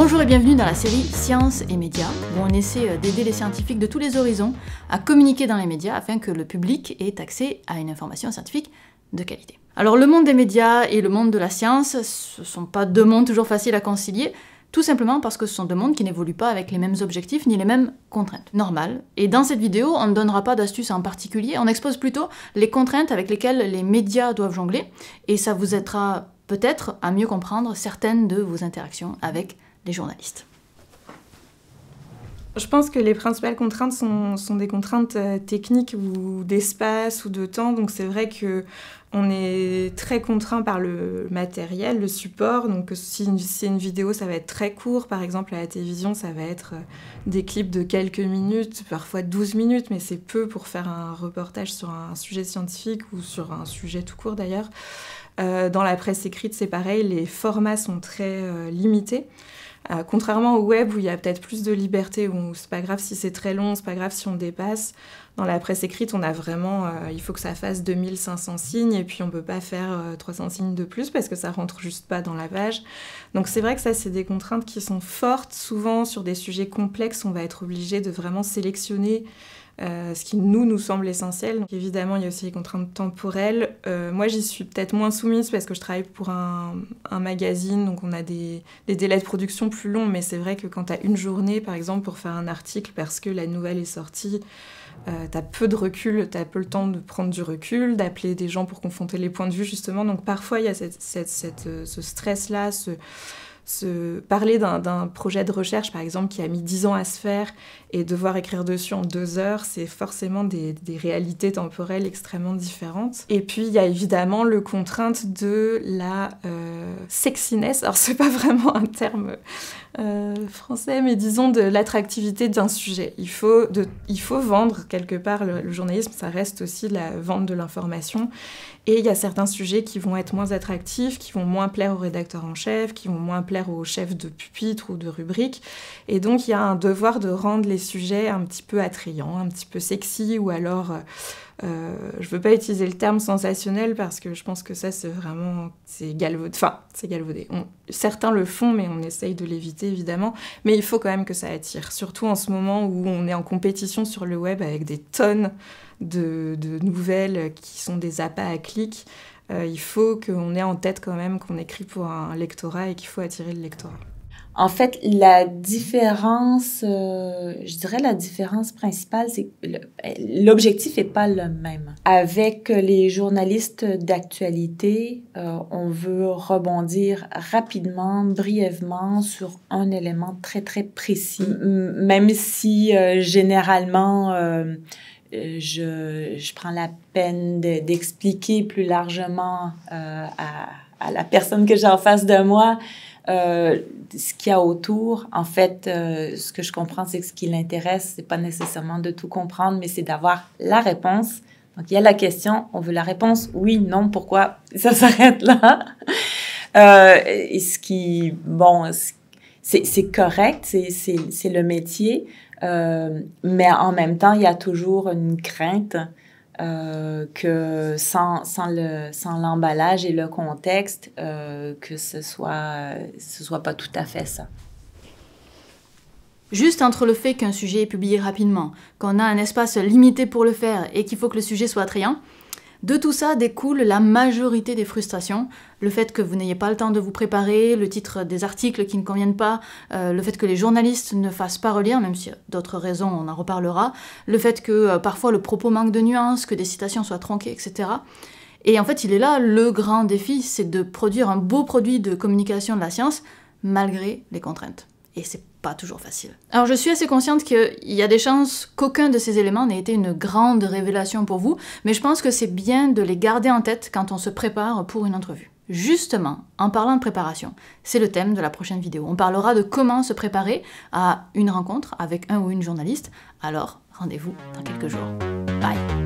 Bonjour et bienvenue dans la série science et médias, où on essaie euh, d'aider les scientifiques de tous les horizons à communiquer dans les médias afin que le public ait accès à une information scientifique de qualité. Alors le monde des médias et le monde de la science, ce ne sont pas deux mondes toujours faciles à concilier, tout simplement parce que ce sont deux mondes qui n'évoluent pas avec les mêmes objectifs ni les mêmes contraintes. Normal. Et dans cette vidéo, on ne donnera pas d'astuces en particulier, on expose plutôt les contraintes avec lesquelles les médias doivent jongler, et ça vous aidera peut-être à mieux comprendre certaines de vos interactions avec des journalistes je pense que les principales contraintes sont, des contraintes euh, techniques ou d'espace ou de temps. Donc c'est vrai que on est très contraint par le matériel, le support. Donc si c'est une vidéo, ça va être très court. Par exemple, à la télévision, ça va être euh, des clips de quelques minutes, parfois 12 minutes, mais c'est peu pour faire un reportage sur un sujet scientifique ou sur un sujet tout court d'ailleurs. Euh, dans la presse écrite, c'est pareil, les formats sont très euh, limités. Euh, contrairement au web où il y a peut-être plus de liberté, où c'est pas grave si c'est très long, c'est pas grave si on dépasse, dans la presse écrite, on a vraiment, euh, il faut que ça fasse 2500 signes et puis on peut pas faire 300 euh, signes de plus parce que ça rentre juste pas dans la page. Donc c'est vrai que ça, c'est des contraintes qui sont fortes. Souvent, sur des sujets complexes, on va être obligé de vraiment sélectionner ce qui nous nous semble essentiel. évidemment, il y a aussi les contraintes temporelles. moi, j'y suis peut-être moins soumise parce que je travaille pour un, magazine, donc on a des, délais de production plus long, mais c'est vrai que quand tu as une journée, par exemple, pour faire un article parce que la nouvelle est sortie, euh, t'as tu as peu de recul, tu as peu le temps de prendre du recul, d'appeler des gens pour confronter les points de vue, justement. Donc parfois, il y a cette, euh, ce stress-là, ce se parler d'un projet de recherche, par exemple, qui a mis 10 ans à se faire et devoir écrire dessus en deux heures, c'est forcément des, réalités temporelles extrêmement différentes. Et puis, il y a évidemment le contrainte de la euh, sexiness. Alors, c'est pas vraiment un terme euh, français, mais disons de l'attractivité d'un sujet. Il faut, de, il faut vendre quelque part. Le, le journalisme, ça reste aussi la vente de l'information. Et il y a certains sujets qui vont être moins attractifs, qui vont moins plaire aux rédacteurs en chef, qui vont moins plaire aux chefs de pupitre ou de rubrique. Et donc, il y a un devoir de rendre les sujets un petit peu attrayants, un petit peu sexy ou alors euh, euh, je ne veux pas utiliser le terme sensationnel parce que je pense que ça, c'est vraiment c'est galvaudé. Enfin, c'est galvaudé. certains le font, mais on essaye de l'éviter évidemment. Mais il faut quand même que ça attire, surtout en ce moment où on est en compétition sur le web avec des tonnes de, nouvelles qui sont des appâts à clics. Euh, il faut qu'on ait en tête quand même qu'on écrit pour un lectorat et qu'il faut attirer le lectorat. En fait, la différence, euh, je dirais la différence principale, c'est que ben, l'objectif n'est pas le même. Avec les journalistes d'actualité, euh, on veut rebondir rapidement, brièvement sur un élément très, très précis, même si euh, généralement... Je, je, prends la peine d'expliquer plus largement à, à, la personne que j'ai en face de moi euh, ce qu'il y a autour, en fait, euh, ce que je comprends, c'est que ce qui l'intéresse, c'est pas nécessairement de tout comprendre, mais c'est d'avoir la réponse. Donc, il y a la question, on veut la réponse, oui, non, pourquoi, ça s'arrête là. Euh, et ce qui, bon, c'est correct, c'est le métier, mais en même temps, il y a toujours une crainte euh, que sans, l'emballage et le contexte, euh, que ce soit, soit pas tout à fait ça. Juste entre le fait qu'un sujet est publié rapidement, qu'on a un espace limité pour le faire et qu'il faut que le sujet soit attrayant, de tout ça découle la majorité des frustrations, le fait que vous n'ayez pas le temps de vous préparer, le titre des articles qui ne conviennent pas, euh, le fait que les journalistes ne fassent pas relire, même si d'autres raisons on en reparlera, le fait que euh, parfois le propos manque de nuances, que des citations soient tronquées, etc. Et en fait, il est là le grand défi, c'est de produire un beau produit de communication de la science malgré les contraintes et c'est pas toujours facile. Alors je suis assez consciente qu'il y a des chances qu'aucun de ces éléments n'ait été une grande révélation pour vous, mais je pense que c'est bien de les garder en tête quand on se prépare pour une entrevue. Justement, en parlant de préparation, c'est le thème de la prochaine vidéo. On parlera de comment se préparer à une rencontre avec un ou une journaliste. Alors, rendez-vous dans quelques jours. Bye